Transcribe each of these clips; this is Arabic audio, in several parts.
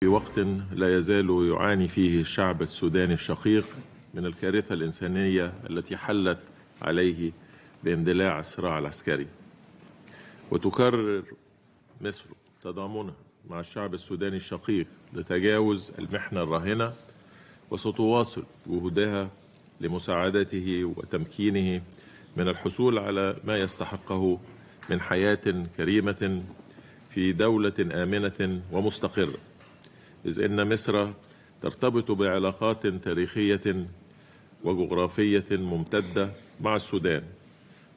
في وقت لا يزال يعاني فيه الشعب السوداني الشقيق من الكارثة الإنسانية التي حلت عليه باندلاع الصراع العسكري وتكرر مصر تضامنها مع الشعب السوداني الشقيق لتجاوز المحنة الراهنة وستواصل جهودها لمساعدته وتمكينه من الحصول على ما يستحقه من حياة كريمة في دولة آمنة ومستقرة إذ إن مصر ترتبط بعلاقات تاريخية وجغرافية ممتدة مع السودان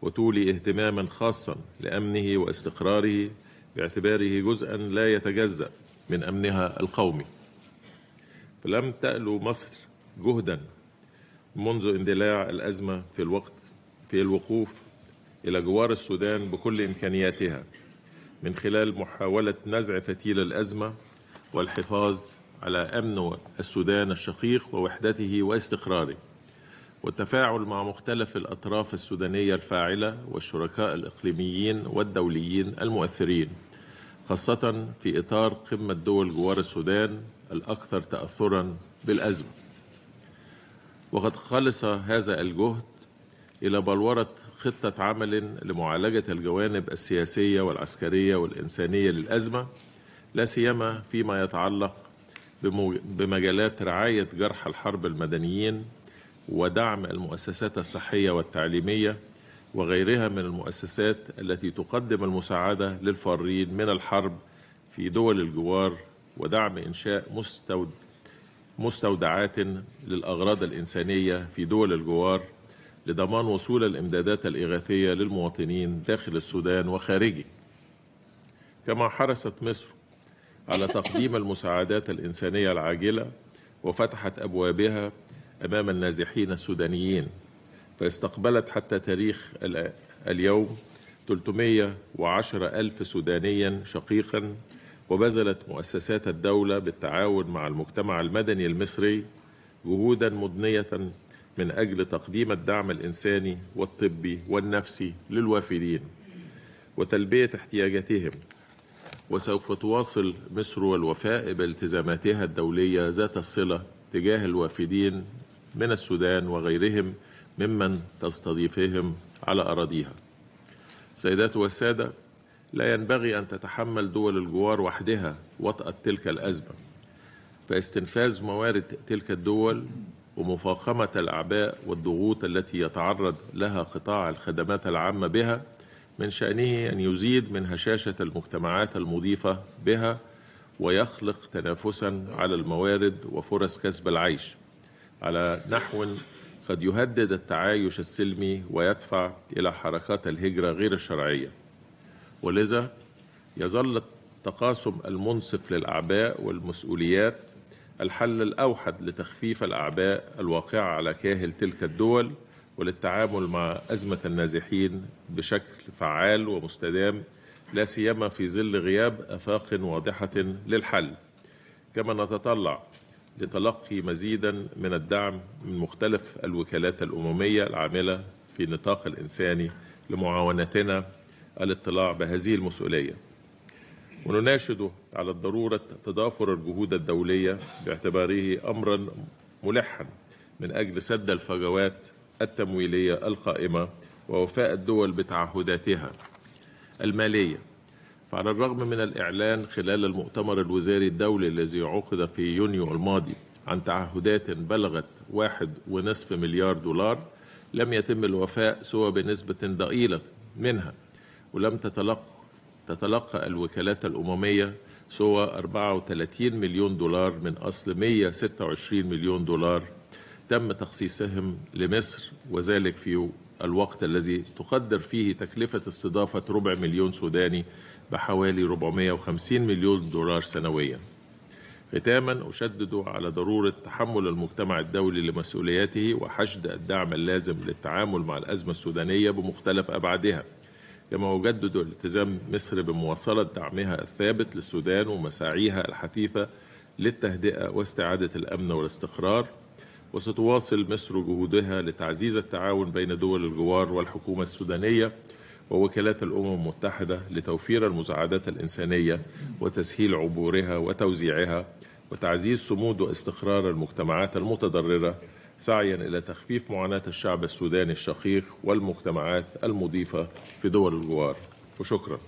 وتولي اهتماما خاصا لأمنه واستقراره باعتباره جزءا لا يتجزأ من أمنها القومي فلم تألو مصر جهدا منذ اندلاع الأزمة في الوقت في الوقوف إلى جوار السودان بكل إمكانياتها من خلال محاولة نزع فتيل الأزمة والحفاظ على أمن السودان الشقيق ووحدته واستقراره والتفاعل مع مختلف الأطراف السودانية الفاعلة والشركاء الإقليميين والدوليين المؤثرين خاصة في إطار قمة دول جوار السودان الأكثر تأثرا بالأزمة وقد خلص هذا الجهد إلى بلورة خطة عمل لمعالجة الجوانب السياسية والعسكرية والإنسانية للأزمة لا سيما فيما يتعلق بمجالات رعاية جرحى الحرب المدنيين ودعم المؤسسات الصحية والتعليمية وغيرها من المؤسسات التي تقدم المساعدة للفارين من الحرب في دول الجوار ودعم إنشاء مستود مستودعات للأغراض الإنسانية في دول الجوار لضمان وصول الإمدادات الإغاثية للمواطنين داخل السودان وخارجه كما حرصت مصر على تقديم المساعدات الإنسانية العاجلة وفتحت أبوابها أمام النازحين السودانيين فاستقبلت حتى تاريخ اليوم 310 ألف سودانيا شقيقا وبذلت مؤسسات الدولة بالتعاون مع المجتمع المدني المصري جهودا مضنية من أجل تقديم الدعم الإنساني والطبي والنفسي للوافدين وتلبية احتياجاتهم وسوف تواصل مصر والوفاء بالتزاماتها الدولية ذات الصلة تجاه الوافدين من السودان وغيرهم ممن تستضيفهم على أراضيها سيدات والسادة لا ينبغي أن تتحمل دول الجوار وحدها وطأة تلك الأزمة فاستنفاذ موارد تلك الدول ومفاقمة الأعباء والضغوط التي يتعرض لها قطاع الخدمات العامة بها من شأنه أن يزيد من هشاشة المجتمعات المضيفة بها ويخلق تنافسا على الموارد وفرص كسب العيش على نحو قد يهدد التعايش السلمي ويدفع إلى حركات الهجرة غير الشرعية ولذا يظل التقاسم المنصف للأعباء والمسؤوليات الحل الأوحد لتخفيف الأعباء الواقعة على كاهل تلك الدول وللتعامل مع أزمة النازحين بشكل فعال ومستدام لا سيما في ظل غياب آفاق واضحة للحل كما نتطلع لتلقي مزيدا من الدعم من مختلف الوكالات الأممية العاملة في النطاق الإنساني لمعاونتنا الاطلاع بهذه المسؤولية ونناشد على ضرورة تضافر الجهود الدولية باعتباره أمرا ملحا من أجل سد الفجوات التمويلية القائمة ووفاء الدول بتعهداتها المالية فعلى الرغم من الإعلان خلال المؤتمر الوزاري الدولي الذي عقد في يونيو الماضي عن تعهدات بلغت واحد ونصف مليار دولار لم يتم الوفاء سوى بنسبة ضئيلة منها ولم تتلق تتلقى الوكالات الأممية سوى 34 مليون دولار من أصل 126 مليون دولار تم تخصيصهم لمصر وذلك في الوقت الذي تقدر فيه تكلفة استضافة ربع مليون سوداني بحوالي 450 مليون دولار سنويا ختاما أشدد على ضرورة تحمل المجتمع الدولي لمسؤولياته وحشد الدعم اللازم للتعامل مع الأزمة السودانية بمختلف أبعادها كما أجدد التزام مصر بمواصلة دعمها الثابت للسودان ومساعيها الحثيثة للتهدئة واستعادة الأمن والاستقرار وستواصل مصر جهودها لتعزيز التعاون بين دول الجوار والحكومة السودانية ووكالات الأمم المتحدة لتوفير المساعدات الإنسانية وتسهيل عبورها وتوزيعها وتعزيز صمود واستقرار المجتمعات المتضررة سعيا إلى تخفيف معاناة الشعب السوداني الشقيق والمجتمعات المضيفة في دول الجوار وشكراً